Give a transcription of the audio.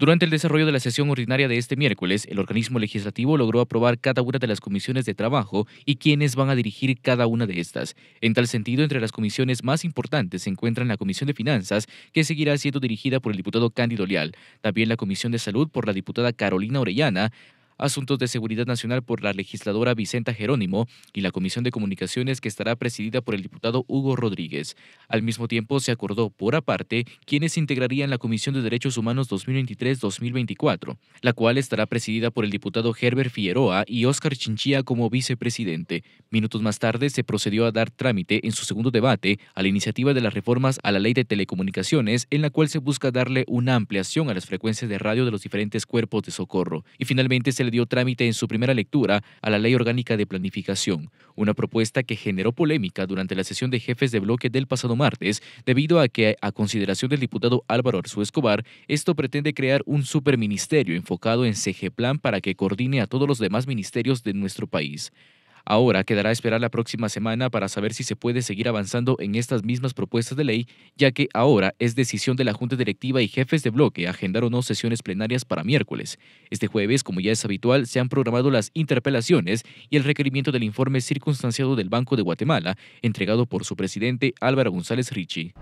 Durante el desarrollo de la sesión ordinaria de este miércoles, el organismo legislativo logró aprobar cada una de las comisiones de trabajo y quienes van a dirigir cada una de estas. En tal sentido, entre las comisiones más importantes se encuentran la Comisión de Finanzas, que seguirá siendo dirigida por el diputado Cándido Leal, también la Comisión de Salud por la diputada Carolina Orellana, Asuntos de Seguridad Nacional por la legisladora Vicenta Jerónimo y la Comisión de Comunicaciones que estará presidida por el diputado Hugo Rodríguez. Al mismo tiempo, se acordó por aparte quienes integrarían la Comisión de Derechos Humanos 2023-2024, la cual estará presidida por el diputado Herbert Figueroa y Óscar Chinchía como vicepresidente. Minutos más tarde, se procedió a dar trámite en su segundo debate a la iniciativa de las reformas a la Ley de Telecomunicaciones, en la cual se busca darle una ampliación a las frecuencias de radio de los diferentes cuerpos de socorro. Y finalmente se le dio trámite en su primera lectura a la Ley Orgánica de Planificación, una propuesta que generó polémica durante la sesión de jefes de bloque del pasado martes, debido a que, a consideración del diputado Álvaro Arzú Escobar, esto pretende crear un superministerio enfocado en CG Plan para que coordine a todos los demás ministerios de nuestro país. Ahora quedará esperar la próxima semana para saber si se puede seguir avanzando en estas mismas propuestas de ley, ya que ahora es decisión de la Junta Directiva y jefes de bloque agendar o no sesiones plenarias para miércoles. Este jueves, como ya es habitual, se han programado las interpelaciones y el requerimiento del informe circunstanciado del Banco de Guatemala, entregado por su presidente Álvaro González Richie.